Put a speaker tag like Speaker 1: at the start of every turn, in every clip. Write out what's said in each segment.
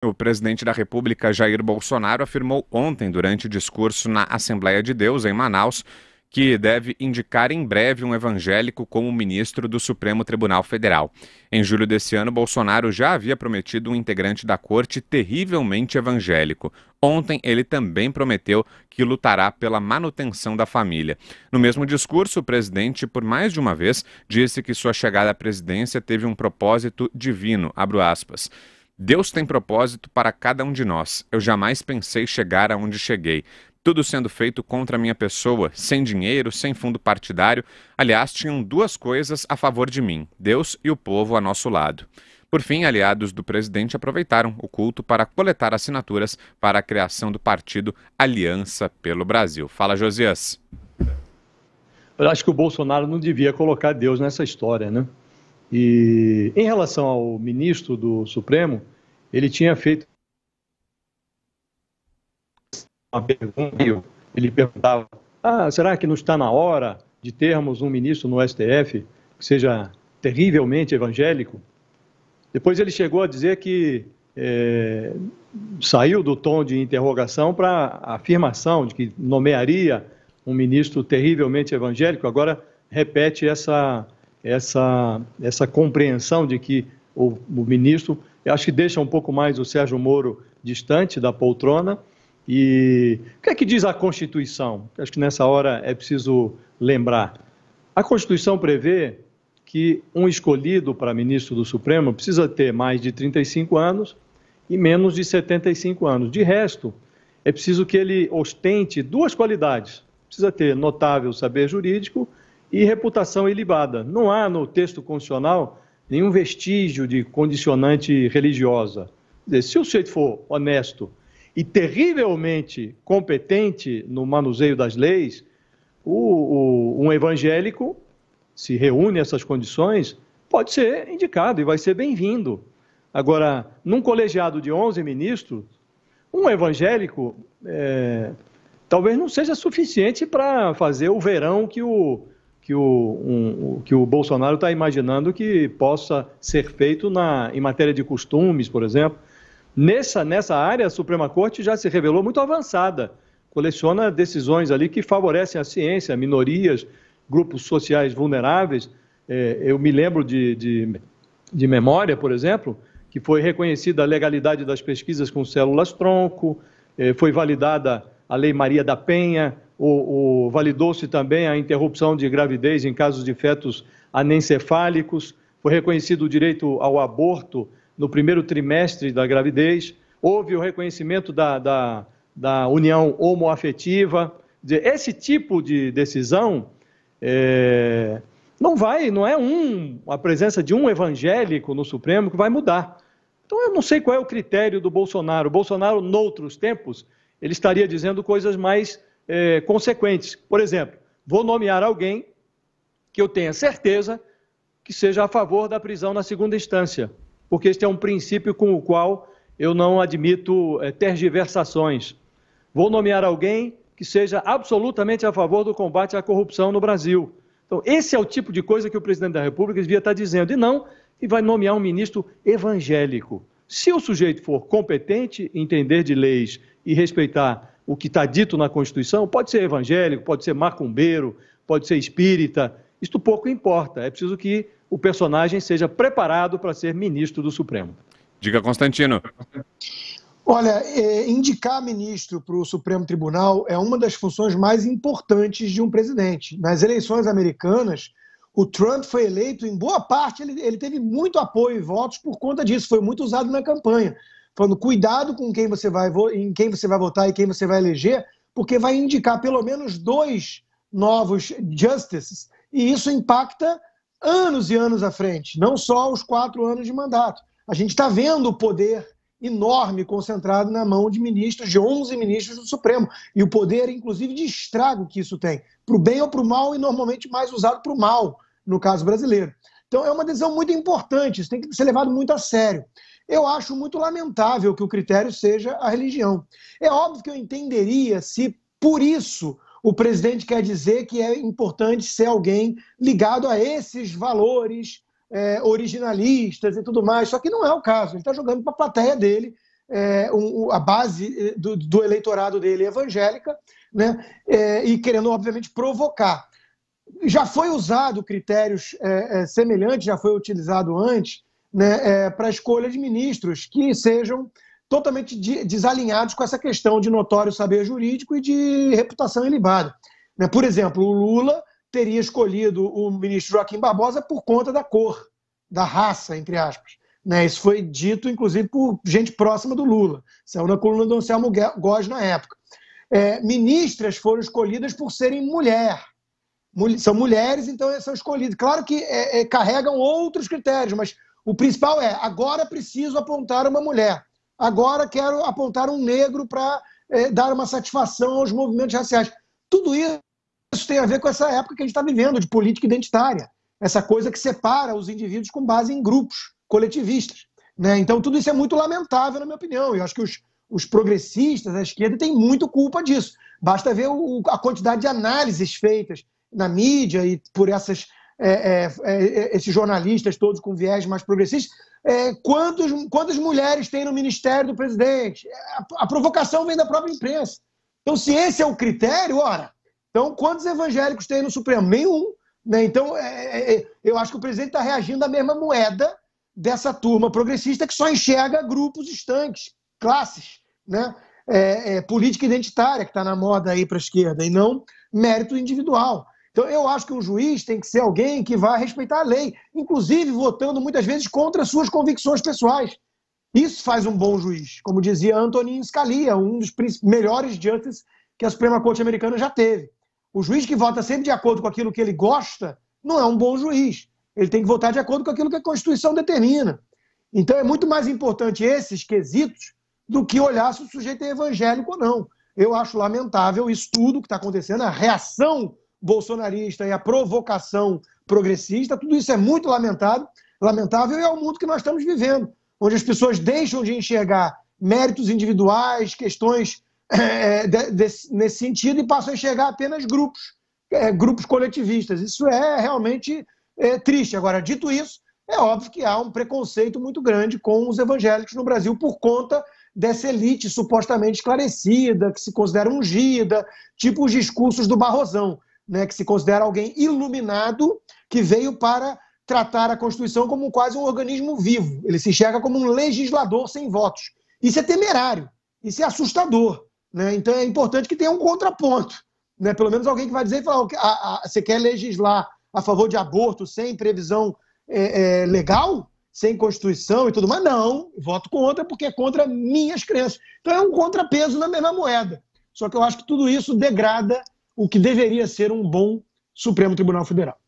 Speaker 1: O presidente da República, Jair Bolsonaro, afirmou ontem, durante o discurso na Assembleia de Deus, em Manaus, que deve indicar em breve um evangélico como ministro do Supremo Tribunal Federal. Em julho desse ano, Bolsonaro já havia prometido um integrante da corte terrivelmente evangélico. Ontem, ele também prometeu que lutará pela manutenção da família. No mesmo discurso, o presidente, por mais de uma vez, disse que sua chegada à presidência teve um propósito divino, abro aspas. Deus tem propósito para cada um de nós. Eu jamais pensei chegar aonde cheguei. Tudo sendo feito contra a minha pessoa, sem dinheiro, sem fundo partidário. Aliás, tinham duas coisas a favor de mim: Deus e o povo a nosso lado. Por fim, aliados do presidente aproveitaram o culto para coletar assinaturas para a criação do partido Aliança pelo Brasil. Fala, Josias.
Speaker 2: Eu acho que o Bolsonaro não devia colocar Deus nessa história, né? E em relação ao ministro do Supremo, ele tinha feito uma pergunta, ele perguntava: ah, será que não está na hora de termos um ministro no STF que seja terrivelmente evangélico? Depois ele chegou a dizer que é, saiu do tom de interrogação para a afirmação de que nomearia um ministro terrivelmente evangélico, agora repete essa essa, essa compreensão de que o, o ministro, acho que deixa um pouco mais o Sérgio Moro distante da poltrona. E o que é que diz a Constituição? Acho que nessa hora é preciso lembrar. A Constituição prevê que um escolhido para ministro do Supremo precisa ter mais de 35 anos e menos de 75 anos. De resto, é preciso que ele ostente duas qualidades: precisa ter notável saber jurídico e reputação ilibada. Não há no texto constitucional nenhum vestígio de condicionante religiosa. Dizer, se o sujeito for honesto e terrivelmente competente no manuseio das leis, o, o, um evangélico, se reúne essas condições, pode ser indicado e vai ser bem-vindo. Agora, num colegiado de 11 ministros, um evangélico é, talvez não seja suficiente para fazer o verão que o, que o, um, que o Bolsonaro está imaginando que possa ser feito na, em matéria de costumes, por exemplo. Nessa, nessa área, a Suprema Corte já se revelou muito avançada. Coleciona decisões ali que favorecem a ciência, minorias, grupos sociais vulneráveis. É, eu me lembro de, de, de memória, por exemplo, que foi reconhecida a legalidade das pesquisas com células-tronco, é, foi validada a Lei Maria da Penha, o, o validou-se também a interrupção de gravidez em casos de fetos anencefálicos, foi reconhecido o direito ao aborto no primeiro trimestre da gravidez, houve o reconhecimento da, da, da união homoafetiva. Esse tipo de decisão é, não vai, não é um, a presença de um evangélico no Supremo que vai mudar. Então eu não sei qual é o critério do Bolsonaro. O Bolsonaro, noutros tempos, ele estaria dizendo coisas mais é, consequentes. Por exemplo, vou nomear alguém que eu tenha certeza que seja a favor da prisão na segunda instância, porque este é um princípio com o qual eu não admito é, tergiversações. Vou nomear alguém que seja absolutamente a favor do combate à corrupção no Brasil. Então, esse é o tipo de coisa que o presidente da República devia estar dizendo, e não e vai nomear um ministro evangélico. Se o sujeito for competente, entender de leis e respeitar o que está dito na Constituição, pode ser evangélico, pode ser macumbeiro, pode ser espírita, isto pouco importa. É preciso que o personagem seja preparado para ser ministro do Supremo.
Speaker 1: Diga, Constantino.
Speaker 3: Olha, é, indicar ministro para o Supremo Tribunal é uma das funções mais importantes de um presidente. Nas eleições americanas, o Trump foi eleito, em boa parte, ele, ele teve muito apoio e votos por conta disso, foi muito usado na campanha falando cuidado com quem você vai em quem você vai votar e quem você vai eleger, porque vai indicar pelo menos dois novos justices e isso impacta anos e anos à frente, não só os quatro anos de mandato. A gente está vendo o poder enorme concentrado na mão de ministros, de 11 ministros do Supremo, e o poder, inclusive, de estrago que isso tem, para o bem ou para o mal, e normalmente mais usado para o mal, no caso brasileiro. Então, é uma decisão muito importante, isso tem que ser levado muito a sério eu acho muito lamentável que o critério seja a religião. É óbvio que eu entenderia se, por isso, o presidente quer dizer que é importante ser alguém ligado a esses valores é, originalistas e tudo mais, só que não é o caso. Ele está jogando para a plateia dele, é, um, a base é, do, do, eleitorado dele é evangélica, né? É, e querendo, obviamente, provocar. Já foi usado critérios é, é, semelhantes, já foi utilizado antes, né, é, para a escolha de ministros que sejam totalmente de, desalinhados com essa questão de notório saber jurídico e de reputação ilibada. Né? Por exemplo, o Lula teria escolhido o ministro Joaquim Barbosa por conta da cor, da raça, entre aspas. Né? Isso foi dito, inclusive, por gente próxima do Lula. Saiu na coluna do Anselmo Góes na época. É, ministras foram escolhidas por serem mulher. Mul são mulheres, então são escolhidas. Claro que é, é, carregam outros critérios, mas o principal é: agora preciso apontar uma mulher, agora quero apontar um negro para eh, dar uma satisfação aos movimentos raciais. Tudo isso tem a ver com essa época que a gente está vivendo de política identitária, essa coisa que separa os indivíduos com base em grupos coletivistas. Né? Então, tudo isso é muito lamentável, na minha opinião. Eu acho que os, os progressistas, a esquerda, têm muito culpa disso. Basta ver o, a quantidade de análises feitas na mídia e por essas é é, é, é, esses jornalistas todos com viés mais progressista, é, quantos, quantas mulheres tem no Ministério do Presidente? A, a, provocação vem da própria imprensa. Então, se esse é o critério, ora, então quantos evangélicos tem no Supremo? Nenhum. Né? Então, eu acho que o presidente está reagindo à mesma moeda dessa turma progressista que só enxerga grupos estanques, classes, né? É, é, política identitária que está na moda aí para a esquerda, e não mérito individual. Então, eu acho que um juiz tem que ser alguém que vai respeitar a lei, inclusive votando muitas vezes contra suas convicções pessoais. Isso faz um bom juiz, como dizia Antonin Scalia, um dos melhores diantes que a Suprema Corte americana já teve. O juiz que vota sempre de acordo com aquilo que ele gosta não é um bom juiz. Ele tem que votar de acordo com aquilo que a Constituição determina. Então, é muito mais importante esses quesitos do que olhar se o sujeito é evangélico ou não. Eu acho lamentável isso tudo que está acontecendo, a reação bolsonarista e a provocação progressista, tudo isso é muito lamentado, lamentável e é o mundo que nós estamos vivendo, onde as pessoas deixam de enxergar méritos individuais, questões é, de, de, nesse sentido e passam a enxergar apenas grupos, é, grupos coletivistas. Isso é realmente é, triste. Agora, dito isso, é óbvio que há um preconceito muito grande com os evangélicos no Brasil por conta dessa elite supostamente esclarecida, que se considera ungida, tipo os discursos do Barrosão né, que se considera alguém iluminado, que veio para tratar a Constituição como quase um organismo vivo. Ele se enxerga como um legislador sem votos. Isso é temerário, isso é assustador. Né? Então é importante que tenha um contraponto. Né? Pelo menos alguém que vai dizer e falar: você quer legislar a favor de aborto sem previsão é, é, legal? sem Constituição e tudo mais. Não, voto contra porque é contra minhas crenças. Então é um contrapeso na mesma moeda. Só que eu acho que tudo isso degrada o que deveria ser um bom Supremo Tribunal Federal.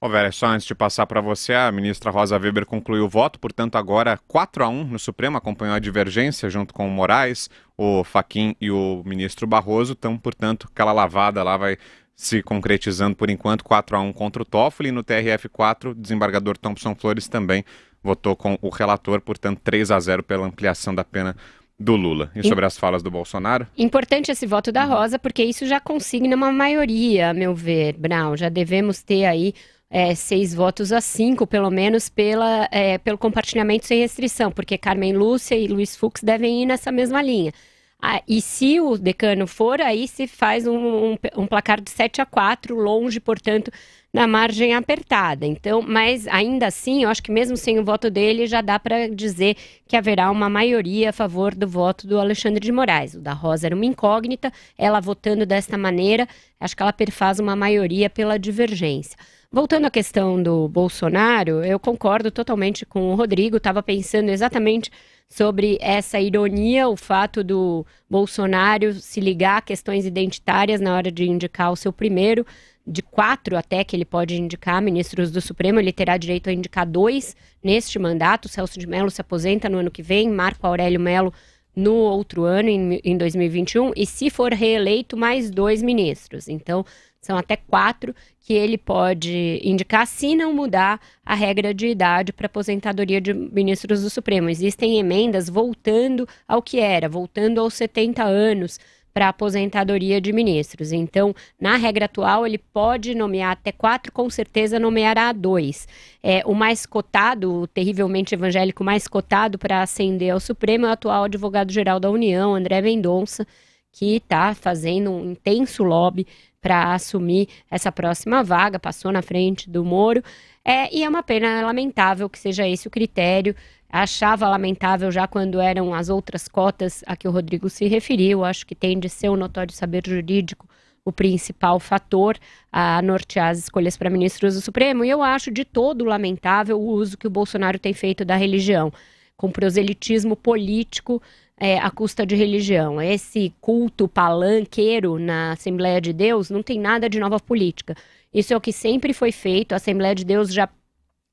Speaker 1: Ô, velho, só antes de passar para você, a ministra Rosa Weber concluiu o voto, portanto, agora 4 a 1 no Supremo, acompanhou a divergência junto com o Moraes, o Faquim e o ministro Barroso. Então, portanto, aquela lavada lá vai se concretizando por enquanto, 4 a 1 contra o Toffoli. E no TRF4, o desembargador Thompson Flores também votou com o relator, portanto, 3 a 0 pela ampliação da pena do Lula e sobre as falas do Bolsonaro?
Speaker 4: Importante esse voto da Rosa, porque isso já consigna uma maioria, a meu ver, Brown. Já devemos ter aí é, seis votos a cinco, pelo menos, pela, é, pelo compartilhamento sem restrição, porque Carmen Lúcia e Luiz Fux devem ir nessa mesma linha. Ah, e se o decano for, aí se faz um, um, um, placar de 7 a 4, longe, portanto, na margem apertada. Então, mas ainda assim, eu acho que mesmo sem o voto dele, já dá para dizer que haverá uma maioria a favor do voto do Alexandre de Moraes. O da Rosa era uma incógnita, ela votando desta maneira, acho que ela perfaz uma maioria pela divergência. Voltando à questão do Bolsonaro, eu concordo totalmente com o Rodrigo, estava pensando exatamente sobre essa ironia, o fato do Bolsonaro se ligar a questões identitárias na hora de indicar o seu primeiro, de quatro até que ele pode indicar ministros do Supremo, ele terá direito a indicar dois neste mandato. Celso de Mello se aposenta no ano que vem, Marco Aurélio Mello no outro ano, em, em 2021, e se for reeleito, mais dois ministros. Então, são até quatro, que ele pode indicar se não mudar a regra de idade para aposentadoria de ministros do Supremo. Existem emendas voltando ao que era, voltando aos 70 anos para aposentadoria de ministros. Então, na regra atual, ele pode nomear até quatro, com certeza nomeará dois. É, o mais cotado, o terrivelmente evangélico mais cotado para ascender ao Supremo é o atual advogado-geral da União, André Mendonça, que está fazendo um intenso lobby para assumir essa próxima vaga, passou na frente do Moro. É, e é uma pena lamentável que seja esse o critério. Achava lamentável já quando eram as outras cotas a que o Rodrigo se referiu. Acho que tem de ser o um notório saber jurídico o principal fator a nortear as escolhas para ministros do Supremo. E eu acho de todo lamentável o uso que o Bolsonaro tem feito da religião, com proselitismo político é, à custa de religião. Esse culto palanqueiro na Assembleia de Deus não tem nada de nova política. Isso é o que sempre foi feito. A Assembleia de Deus já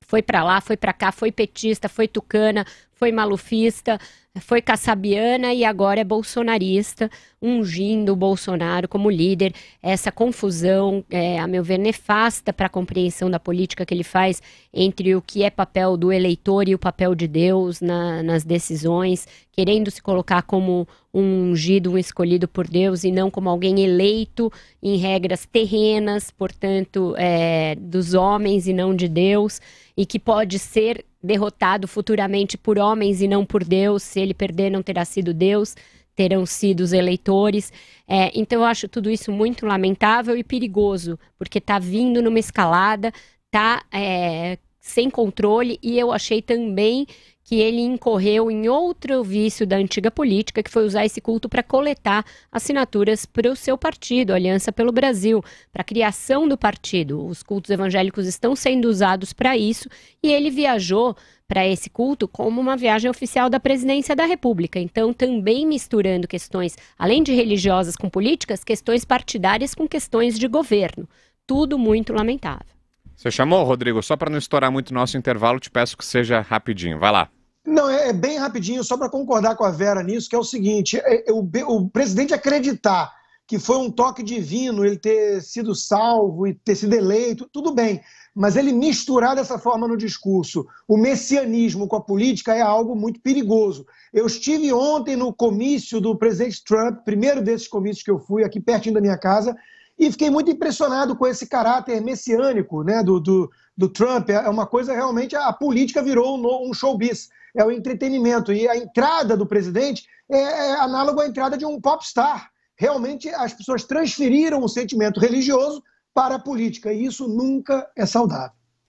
Speaker 4: foi para lá, foi para cá, foi petista, foi tucana, foi malufista, foi caçabiana e agora é bolsonarista, ungindo o Bolsonaro como líder. Essa confusão, é, a meu ver, nefasta para a compreensão da política que ele faz entre o que é papel do eleitor e o papel de Deus na, nas decisões, querendo se colocar como um ungido, um escolhido por Deus e não como alguém eleito em regras terrenas, portanto, é, dos homens e não de Deus, e que pode ser derrotado futuramente por homens e não por Deus. Se ele perder, não terá sido Deus, terão sido os eleitores. É, então, eu acho tudo isso muito lamentável e perigoso, porque está vindo numa escalada, está é, sem controle, e eu achei também que ele incorreu em outro vício da antiga política, que foi usar esse culto para coletar assinaturas para o seu partido, Aliança pelo Brasil, para a criação do partido. Os cultos evangélicos estão sendo usados para isso e ele viajou para esse culto como uma viagem oficial da presidência da República. Então, também misturando questões, além de religiosas com políticas, questões partidárias com questões de governo. Tudo muito lamentável.
Speaker 1: Você chamou, Rodrigo? Só para não estourar muito nosso intervalo, te peço que seja rapidinho. Vai lá.
Speaker 4: Não, é, é, bem rapidinho, só para concordar com a Vera nisso, que é o
Speaker 3: seguinte: é, é o, o presidente acreditar que foi um toque divino ele ter sido salvo e ter sido eleito, tudo bem. Mas ele misturar dessa forma no discurso o messianismo com a política é algo muito perigoso. Eu estive ontem no comício do presidente Trump, primeiro desses comícios que eu fui, aqui pertinho da minha casa, e fiquei muito impressionado com esse caráter messiânico né, do, do, do Trump. É uma coisa realmente, a política virou um showbiz é o entretenimento. E a entrada do presidente é, análoga é análogo à entrada de um popstar. Realmente, as pessoas transferiram o sentimento religioso para a política, e isso nunca é saudável.